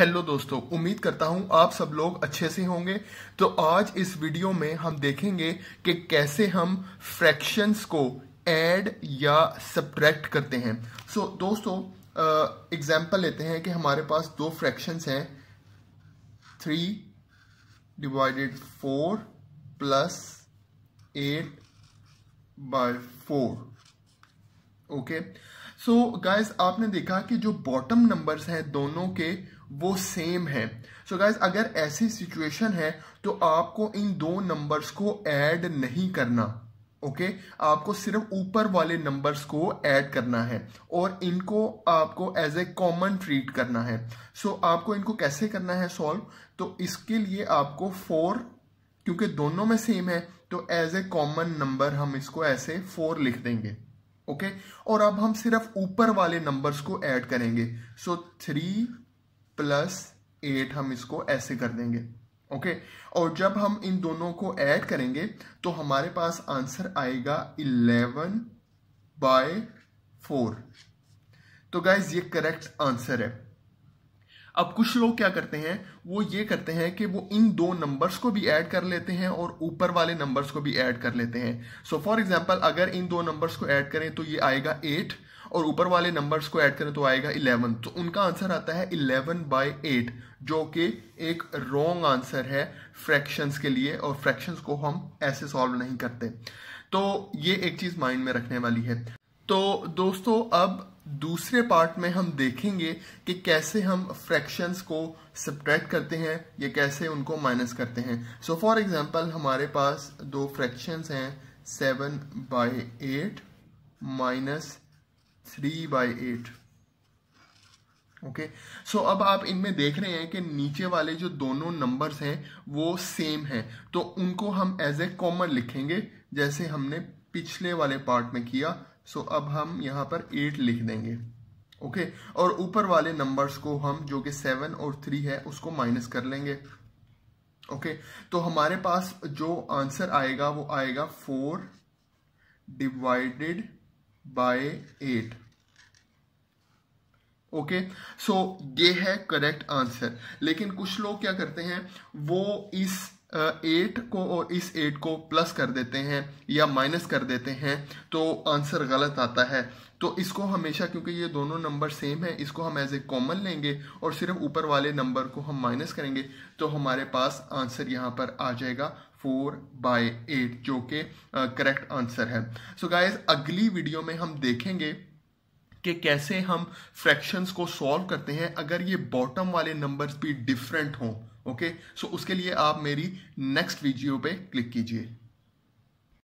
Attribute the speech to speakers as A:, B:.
A: Hello दोस्तों उम्मीद करता हूं आप सब लोग अच्छे से होंगे तो आज इस वीडियो में हम देखेंगे कि कैसे हम फ्रैक्शंस को ऐड या सब्ट्रैक्ट करते हैं सो so, दोस्तों एग्जांपल लेते हैं कि हमारे पास दो फ्रैक्शंस हैं three divided four plus eight by four okay so so, guys आपने देखा कि जो बॉटम नंबर्स हैं दोनों के वो सेम है सो so, गाइज अगर ऐसी सिचुएशन है तो आपको इन दो नंबर्स को ऐड नहीं करना ओके okay? आपको सिर्फ ऊपर वाले नंबर्स को ऐड करना है और इनको आपको एज ए कॉमन ट्रीट करना है सो so, आपको इनको कैसे करना है सॉल्व तो इसके लिए आपको फोर क्योंकि दोनों में सेम है तो एज ए कॉमन नंबर हम इसको ऐसे फोर लिख देंगे ओके और अब हम सिर्फ ऊपर वाले नंबर्स को ऐड करेंगे सो थ्री प्लस एट हम इसको ऐसे कर देंगे ओके और जब हम इन दोनों को ऐड करेंगे तो हमारे पास आंसर आएगा इलेवन बाय फोर तो गाइज ये करेक्ट आंसर है अब कुछ लोग क्या करते हैं वो ये करते हैं कि वो इन दो नंबर्स को भी ऐड कर लेते हैं और ऊपर वाले नंबर्स को भी ऐड कर लेते हैं सो फॉर एग्जांपल अगर इन दो नंबर्स को ऐड करें तो ये आएगा एट और ऊपर वाले नंबर्स को ऐड करें तो आएगा इलेवन तो उनका आंसर आता है इलेवन बाई एट जो कि एक रॉन्ग आंसर है फ्रैक्शंस के लिए और फ्रैक्शंस को हम ऐसे सॉल्व नहीं करते तो ये एक चीज़ माइंड में रखने वाली है तो दोस्तों अब दूसरे पार्ट में हम देखेंगे कि कैसे हम फ्रैक्शंस को सब्ट्रैक्ट करते हैं या कैसे उनको माइनस करते हैं सो फॉर एग्जांपल हमारे पास दो फ्रैक्शंस हैं seven by eight minus three by eight okay so अब आप इनमें देख रहे हैं कि नीचे वाले जो दोनों नंबर्स हैं वो सेम हैं तो उनको हम एज ए कॉमन लिखेंगे जैसे हमने पिछले वाले पार्ट में किया सो अब हम यहाँ पर एट लिख देंगे ओके और ऊपर वाले नंबर्स को हम जो कि सेवन और थ्री है उसको माइनस कर लेंगे ओके तो हमारे पास जो आंसर आएगा वो आएगा four divided by eight okay so ये है करेक्ट आंसर लेकिन कुछ लोग क्या करते हैं वो इस एट को और इस एट को प्लस कर देते हैं या माइनस कर देते हैं तो आंसर गलत आता है तो इसको हमेशा क्योंकि ये दोनों नंबर सेम है इसको हम एज ए कॉमन लेंगे और सिर्फ ऊपर वाले नंबर को हम माइनस करेंगे तो हमारे पास आंसर यहाँ पर आ जाएगा फोर बाय एट जो कि करेक्ट आंसर है सो so गाइज अगली वीडियो में हम देखेंगे कि कैसे हम फ्रैक्शंस को सॉल्व करते हैं अगर ये बॉटम वाले नंबर्स भी डिफरेंट हों ओके सो उसके लिए आप मेरी नेक्स्ट वीडियो पे क्लिक कीजिए